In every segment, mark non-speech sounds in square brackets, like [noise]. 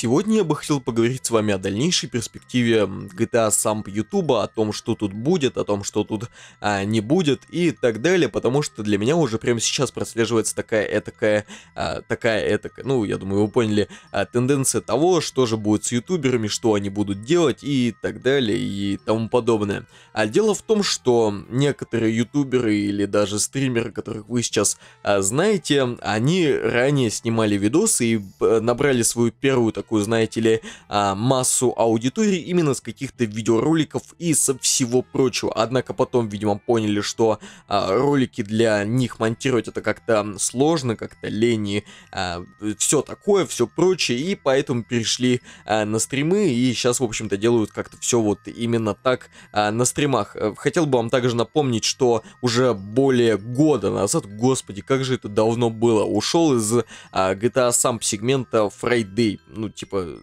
Сегодня я бы хотел поговорить с вами о дальнейшей перспективе GTA сам YouTube, о том, что тут будет, о том, что тут а, не будет и так далее, потому что для меня уже прямо сейчас прослеживается такая этакая, а, такая этакая, ну, я думаю, вы поняли, а, тенденция того, что же будет с ютуберами, что они будут делать и так далее и тому подобное. А дело в том, что некоторые ютуберы или даже стримеры, которых вы сейчас а, знаете, они ранее снимали видосы и а, набрали свою первую такую такую, знаете ли, а, массу аудитории именно с каких-то видеороликов и со всего прочего. Однако потом, видимо, поняли, что а, ролики для них монтировать это как-то сложно, как-то лени, а, все такое, все прочее, и поэтому перешли на стримы, и сейчас, в общем-то, делают как-то все вот именно так на стримах. Э, хотел бы вам также напомнить, что уже более года назад, господи, как же это давно было, ушел из GTA сам сегмента Friday, ну, типа,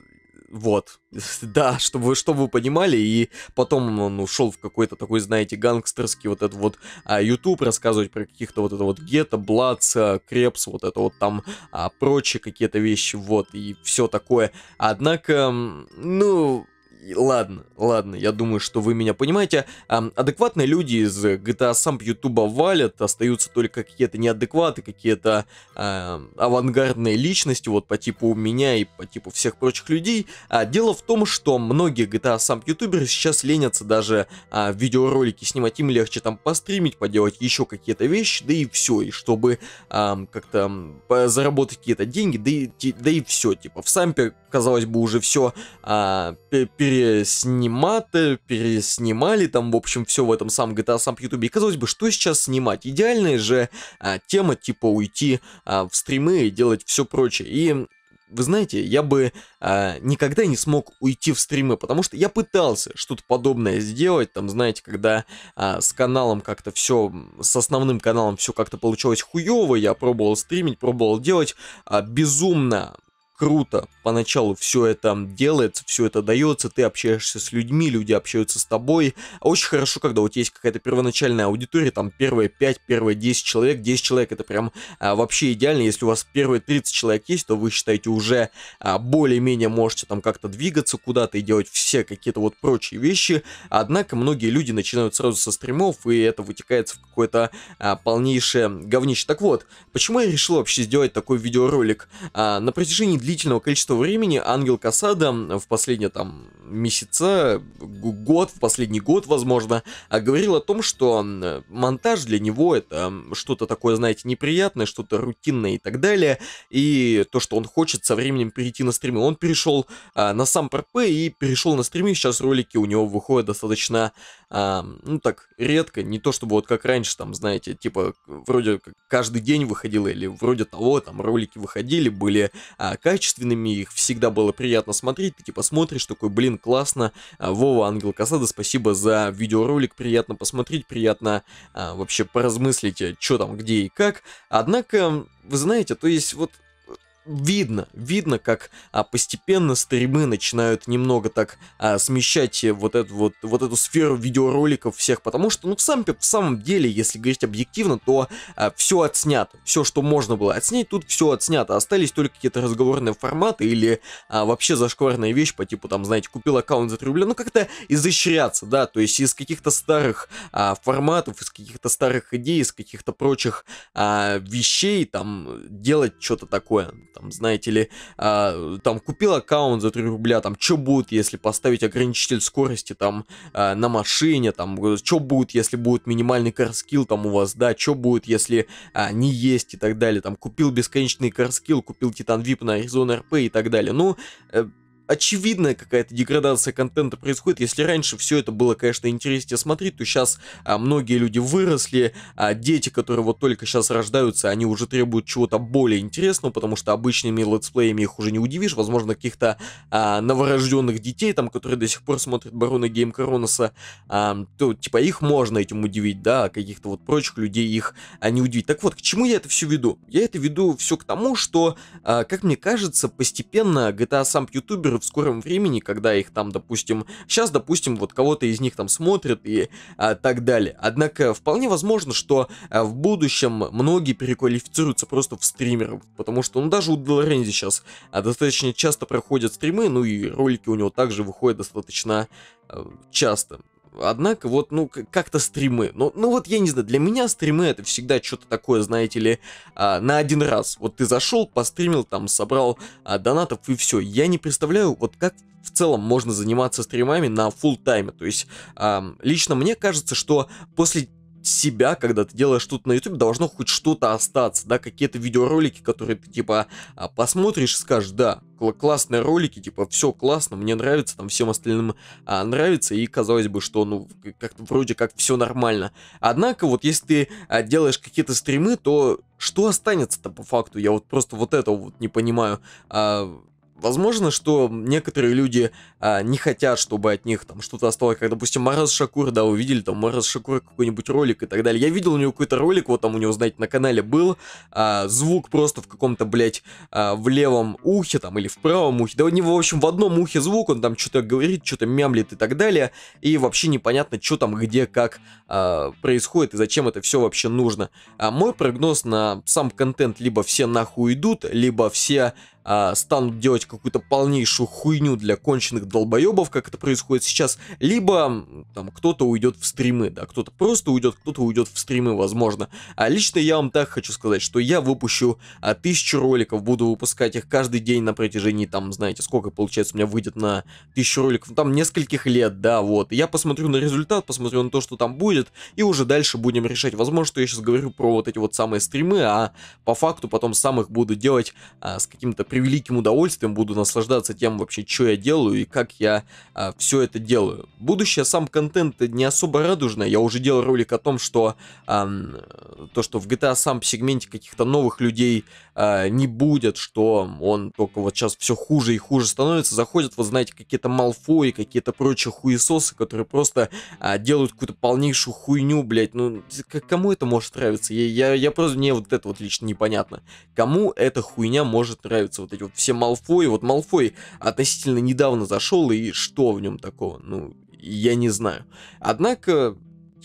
вот, [laughs] да, чтобы, чтобы вы понимали, и потом он ушел в какой-то такой, знаете, гангстерский вот этот вот а, YouTube рассказывать про каких-то вот это вот гетто, Блаца, Крепс, вот это вот там а, прочие какие-то вещи, вот, и все такое. Однако, ну, ладно, ладно, я думаю, что вы меня понимаете. А, адекватные люди из GTA сам Ютуба валят, остаются только какие-то неадекваты, какие-то а, авангардные личности, вот по типу меня и по типу всех прочих людей. А, дело в том, что многие GTA сам ютуберы сейчас ленятся даже а, видеоролики снимать, им легче там постримить, поделать еще какие-то вещи, да и все, и чтобы а, как-то заработать какие-то деньги, да и, да и все, типа в сампе, казалось бы, уже все а, пере переснимато, переснимали, там, в общем, все в этом самом GTA сам YouTube. И казалось бы, что сейчас снимать? Идеальная же а, тема, типа, уйти а, в стримы и делать все прочее. И вы знаете, я бы а, никогда не смог уйти в стримы, потому что я пытался что-то подобное сделать, там, знаете, когда а, с каналом как-то все, с основным каналом все как-то получалось хуево, я пробовал стримить, пробовал делать а, безумно круто. Поначалу все это делается, все это дается, ты общаешься с людьми, люди общаются с тобой. А очень хорошо, когда вот есть какая-то первоначальная аудитория, там первые 5, первые 10 человек. 10 человек это прям а, вообще идеально. Если у вас первые 30 человек есть, то вы считаете уже а, более-менее можете там как-то двигаться куда-то и делать все какие-то вот прочие вещи. Однако многие люди начинают сразу со стримов, и это вытекает в какое-то а, полнейшее говнище. Так вот, почему я решил вообще сделать такой видеоролик? А, на протяжении длительного количества времени Ангел Касада в последние там месяца, год, в последний год, возможно, говорил о том, что монтаж для него это что-то такое, знаете, неприятное, что-то рутинное и так далее, и то, что он хочет со временем перейти на стримы. Он перешел а, на сам ПРП и перешел на стримы, сейчас ролики у него выходят достаточно, а, ну так, редко, не то чтобы вот как раньше, там, знаете, типа, вроде каждый день выходило, или вроде того, там, ролики выходили, были а, как качественными, их всегда было приятно смотреть, ты типа смотришь, такой, блин, классно, а, Вова, Ангел Касада, спасибо за видеоролик, приятно посмотреть, приятно а, вообще поразмыслить, э, что там, где и как, однако, вы знаете, то есть вот видно, видно, как а, постепенно стримы начинают немного так а, смещать э, вот эту вот, вот эту сферу видеороликов всех, потому что, ну, в самом, в самом деле, если говорить объективно, то а, все отснято, все, что можно было отснять, тут все отснято, остались только какие-то разговорные форматы или а, вообще зашкварная вещь по типу, там, знаете, купил аккаунт за 3 рубля, ну, как-то изощряться, да, то есть из каких-то старых а, форматов, из каких-то старых идей, из каких-то прочих а, вещей, там, делать что-то такое там, знаете ли, а, там, купил аккаунт за 3 рубля, там, что будет, если поставить ограничитель скорости, там, а, на машине, там, э, что будет, если будет минимальный карскилл, там, у вас, да, что будет, если а, не есть и так далее, там, купил бесконечный карскилл, купил Титан Вип на Arizona РП и так далее, ну, э, очевидная какая-то деградация контента происходит. Если раньше все это было, конечно, интереснее смотреть, то сейчас а, многие люди выросли, а дети, которые вот только сейчас рождаются, они уже требуют чего-то более интересного, потому что обычными летсплеями их уже не удивишь. Возможно, каких-то а, новорожденных детей, там, которые до сих пор смотрят Барона Гейм Короноса, а, то, типа, их можно этим удивить, да, а каких-то вот прочих людей их а, не удивить. Так вот, к чему я это все веду? Я это веду все к тому, что, а, как мне кажется, постепенно GTA сам ютубер блогеры в скором времени, когда их там, допустим, сейчас, допустим, вот кого-то из них там смотрят и а, так далее. Однако вполне возможно, что а, в будущем многие переквалифицируются просто в стримеров, потому что, ну, даже у Деларензи сейчас а, достаточно часто проходят стримы, ну и ролики у него также выходят достаточно а, часто. Однако, вот, ну, как-то стримы. Ну, ну, вот, я не знаю, для меня стримы это всегда что-то такое, знаете ли, а, на один раз. Вот ты зашел, постримил, там, собрал а, донатов и все. Я не представляю, вот как в целом можно заниматься стримами на full тайме. То есть, а, лично мне кажется, что после себя, когда ты делаешь что-то на YouTube, должно хоть что-то остаться, да, какие-то видеоролики, которые ты, типа, а, посмотришь и скажешь, да, классные ролики, типа, все классно, мне нравится, там, всем остальным а, нравится, и казалось бы, что, ну, как-то вроде как все нормально. Однако, вот, если ты а, делаешь какие-то стримы, то что останется-то по факту? Я вот просто вот этого вот не понимаю. А, Возможно, что некоторые люди а, не хотят, чтобы от них там что-то осталось, как, допустим, Мараз Шакур, да, увидели там Мараз Шакур какой-нибудь ролик и так далее. Я видел у него какой-то ролик, вот там у него, знаете, на канале был, а, звук просто в каком-то, блядь, а, в левом ухе там или в правом ухе, да у него, в общем, в одном ухе звук, он там что-то говорит, что-то мямлит и так далее, и вообще непонятно, что там, где, как а, происходит и зачем это все вообще нужно. А мой прогноз на сам контент, либо все нахуй идут, либо все а, станут делать какую-то полнейшую хуйню для конченых долбоебов, как это происходит сейчас, либо там кто-то уйдет в стримы, да, кто-то просто уйдет, кто-то уйдет в стримы, возможно. А лично я вам так хочу сказать, что я выпущу а, тысячу роликов, буду выпускать их каждый день на протяжении, там, знаете, сколько получается у меня выйдет на тысячу роликов, ну, там, нескольких лет, да, вот. Я посмотрю на результат, посмотрю на то, что там будет, и уже дальше будем решать. Возможно, что я сейчас говорю про вот эти вот самые стримы, а по факту потом сам их буду делать а, с каким-то превеликим удовольствием буду наслаждаться тем вообще, что я делаю и как я а, все это делаю. Будущее сам контент не особо радужное. Я уже делал ролик о том, что а, то, что в GTA сам сегменте каких-то новых людей а, не будет, что он только вот сейчас все хуже и хуже становится. Заходят, вот знаете, какие-то Малфои, какие-то прочие хуесосы, которые просто а, делают какую-то полнейшую хуйню, блядь. Ну, кому это может нравиться? Я, я, я просто, мне вот это вот лично непонятно. Кому эта хуйня может нравиться? вот эти вот все Малфои. Вот Малфой относительно недавно зашел, и что в нем такого? Ну, я не знаю. Однако,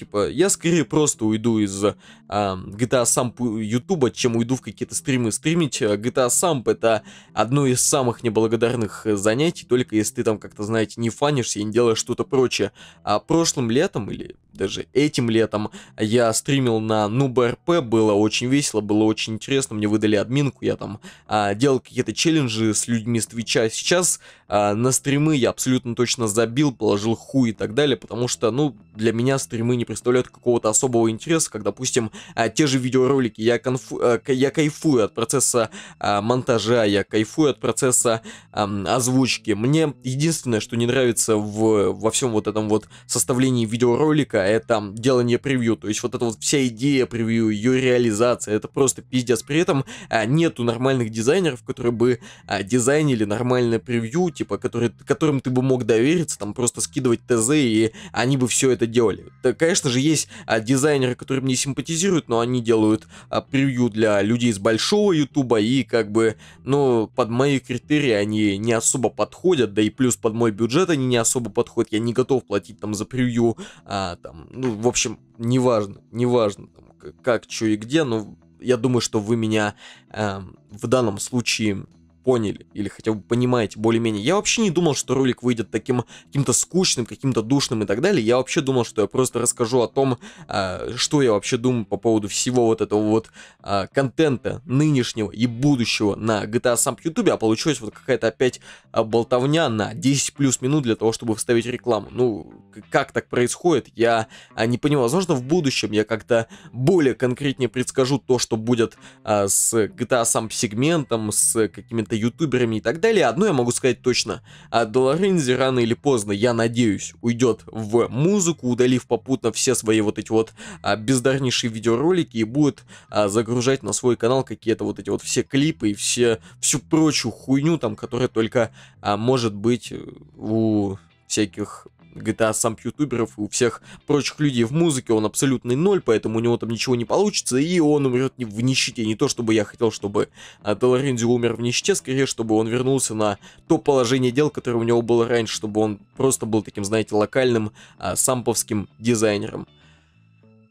Типа, я скорее просто уйду из э, а, GTA Samp YouTube, чем уйду в какие-то стримы стримить. Э, GTA Samp это одно из самых неблагодарных э, занятий, только если ты там как-то, знаете, не фанишься и не делаешь что-то прочее. А прошлым летом или даже этим летом я стримил на NubRP, было очень весело, было очень интересно, мне выдали админку, я там а, делал какие-то челленджи с людьми с Твича. Сейчас а, на стримы я абсолютно точно забил, положил хуй и так далее, потому что, ну, для меня стримы не представляют какого-то особого интереса, как, допустим, а, те же видеоролики, я, конфу, а, я кайфую от процесса монтажа, я кайфую от процесса озвучки. Мне единственное, что не нравится в, во всем вот этом вот составлении видеоролика, это делание превью, то есть вот эта вот вся идея превью, ее реализация, это просто пиздец. При этом нету нормальных дизайнеров, которые бы дизайнили нормальное превью, типа, которые, которым ты бы мог довериться, там просто скидывать ТЗ, и они бы все это делали. Да, конечно же, есть а, дизайнеры, которые мне симпатизируют, но они делают а, превью для людей из большого Ютуба, и как бы, ну, под мои критерии они не особо подходят, да и плюс под мой бюджет они не особо подходят, я не готов платить там за превью, а, там, ну, в общем, неважно, неважно, там, как, что и где, но я думаю, что вы меня э, в данном случае поняли или хотя бы понимаете более-менее. Я вообще не думал, что ролик выйдет таким каким-то скучным, каким-то душным и так далее. Я вообще думал, что я просто расскажу о том, э, что я вообще думаю по поводу всего вот этого вот э, контента нынешнего и будущего на GTA сам YouTube, а получилось вот какая-то опять а, болтовня на 10 плюс минут для того, чтобы вставить рекламу. Ну, как так происходит, я не понимаю. Возможно, в будущем я как-то более конкретнее предскажу то, что будет э, с GTA сам сегментом, с какими-то какими-то ютуберами и так далее, одно я могу сказать точно. А Долорензи рано или поздно, я надеюсь, уйдет в музыку, удалив попутно все свои вот эти вот а, бездарнейшие видеоролики и будет а, загружать на свой канал какие-то вот эти вот все клипы и все, всю прочую хуйню там, которая только а, может быть э, у всяких GTA а сам ютуберов и у всех прочих людей в музыке, он абсолютный ноль, поэтому у него там ничего не получится, и он умрет в нищете. Не то, чтобы я хотел, чтобы Деларинди а, умер в нищете, скорее, чтобы он вернулся на то положение дел, которое у него было раньше, чтобы он просто был таким, знаете, локальным а, самповским дизайнером.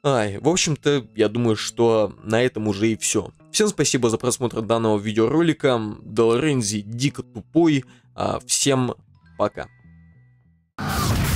Ай, в общем-то, я думаю, что на этом уже и все. Всем спасибо за просмотр данного видеоролика. Долорензи дико тупой. А, всем пока. you